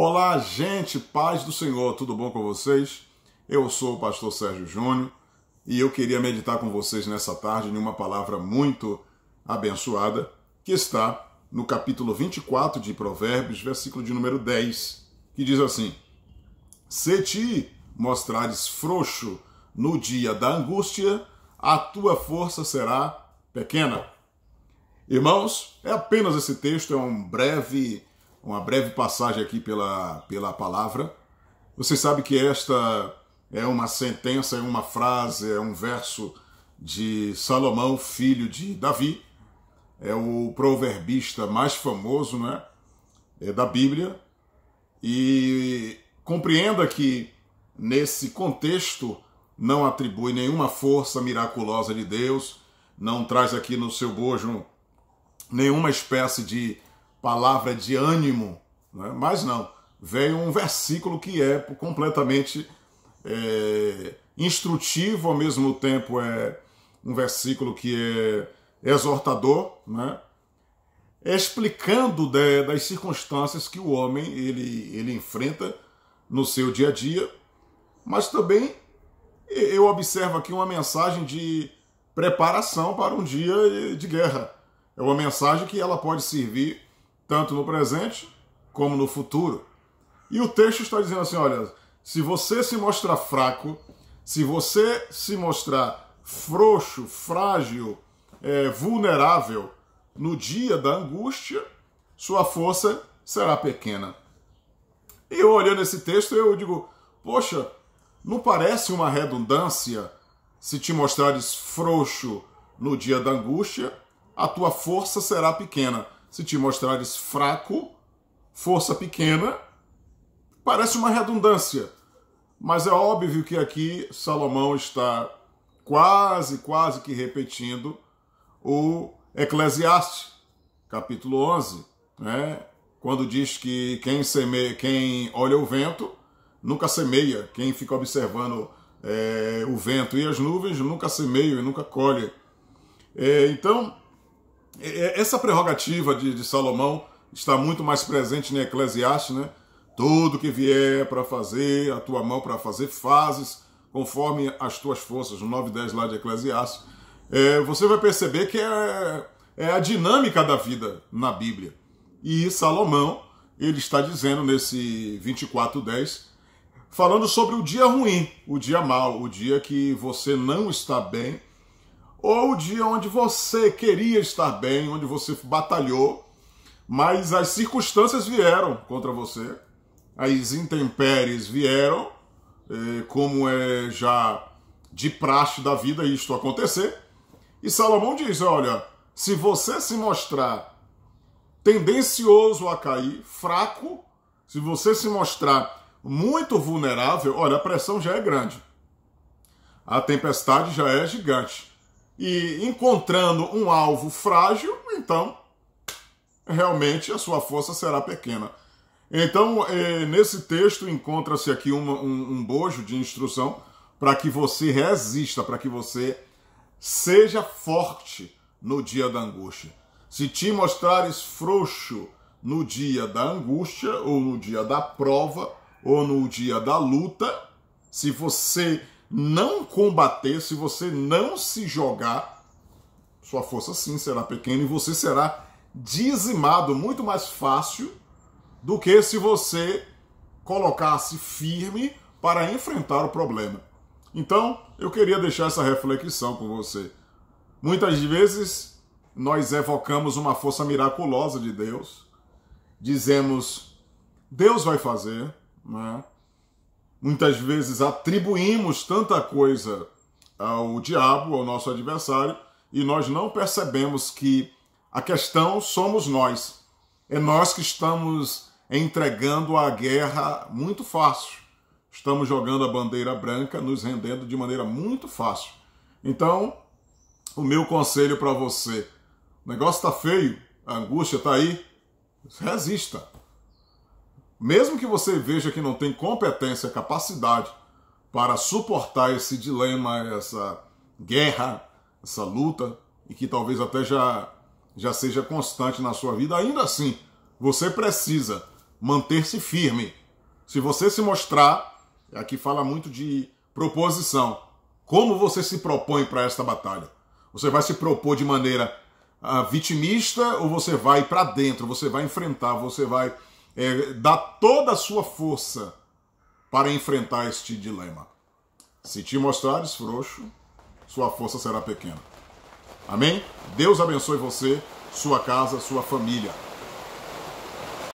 Olá, gente, paz do Senhor, tudo bom com vocês? Eu sou o pastor Sérgio Júnior e eu queria meditar com vocês nessa tarde em uma palavra muito abençoada que está no capítulo 24 de Provérbios, versículo de número 10, que diz assim: Se te mostrares frouxo no dia da angústia, a tua força será pequena. Irmãos, é apenas esse texto, é um breve uma breve passagem aqui pela, pela palavra. Você sabe que esta é uma sentença, é uma frase, é um verso de Salomão, filho de Davi, é o proverbista mais famoso né, é da Bíblia. E compreenda que, nesse contexto, não atribui nenhuma força miraculosa de Deus, não traz aqui no seu bojo nenhuma espécie de palavra de ânimo, né? mas não, veio um versículo que é completamente é, instrutivo, ao mesmo tempo é um versículo que é exortador, né? explicando de, das circunstâncias que o homem ele, ele enfrenta no seu dia a dia, mas também eu observo aqui uma mensagem de preparação para um dia de guerra. É uma mensagem que ela pode servir tanto no presente como no futuro. E o texto está dizendo assim: olha, se você se mostrar fraco, se você se mostrar frouxo, frágil, é, vulnerável no dia da angústia, sua força será pequena. E eu olhando esse texto, eu digo: poxa, não parece uma redundância se te mostrares frouxo no dia da angústia, a tua força será pequena. Se te mostrares fraco, força pequena, parece uma redundância. Mas é óbvio que aqui Salomão está quase, quase que repetindo o Eclesiastes, capítulo 11, né? quando diz que quem, semeia, quem olha o vento nunca semeia, quem fica observando é, o vento e as nuvens nunca semeia e nunca colhe. É, então, é, é, essa prerrogativa de, de Salomão está muito mais presente em Eclesiastes, né? Tudo que vier para fazer, a tua mão para fazer, fazes conforme as tuas forças, no 9 10 lá de Eclesiastes. É, você vai perceber que é, é a dinâmica da vida na Bíblia. E Salomão, ele está dizendo nesse 24:10, falando sobre o dia ruim, o dia mau, o dia que você não está bem, ou o dia onde você queria estar bem, onde você batalhou, mas as circunstâncias vieram contra você, as intempéries vieram, é, como é já de praxe da vida isto acontecer. E Salomão diz: olha, se você se mostrar tendencioso a cair, fraco, se você se mostrar muito vulnerável, olha, a pressão já é grande. A tempestade já é gigante e encontrando um alvo frágil, então realmente a sua força será pequena. Então, eh, nesse texto encontra-se aqui um, um, um bojo de instrução para que você resista, para que você seja forte no dia da angústia. Se te mostrares frouxo no dia da angústia, ou no dia da prova, ou no dia da luta, se você não combater, se você não se jogar, sua força sim será pequena e você será dizimado muito mais fácil do que se você colocasse firme para enfrentar o problema. Então, eu queria deixar essa reflexão com você. Muitas vezes nós evocamos uma força miraculosa de Deus, dizemos Deus vai fazer, né? Muitas vezes atribuímos tanta coisa ao diabo, ao nosso adversário, e nós não percebemos que a questão somos nós. É nós que estamos entregando a guerra muito fácil. Estamos jogando a bandeira branca, nos rendendo de maneira muito fácil. Então, o meu conselho para você: o negócio está feio, a angústia está aí, resista. Mesmo que você veja que não tem competência, capacidade para suportar esse dilema, essa guerra, essa luta, e que talvez até já, já seja constante na sua vida, ainda assim, você precisa manter-se firme. Se você se mostrar, aqui fala muito de proposição, como você se propõe para esta batalha? Você vai se propor de maneira uh, vitimista ou você vai para dentro, você vai enfrentar, você vai é, dá toda a sua força para enfrentar este dilema. Se te mostrares frouxo, sua força será pequena. Amém? Deus abençoe você, sua casa, sua família.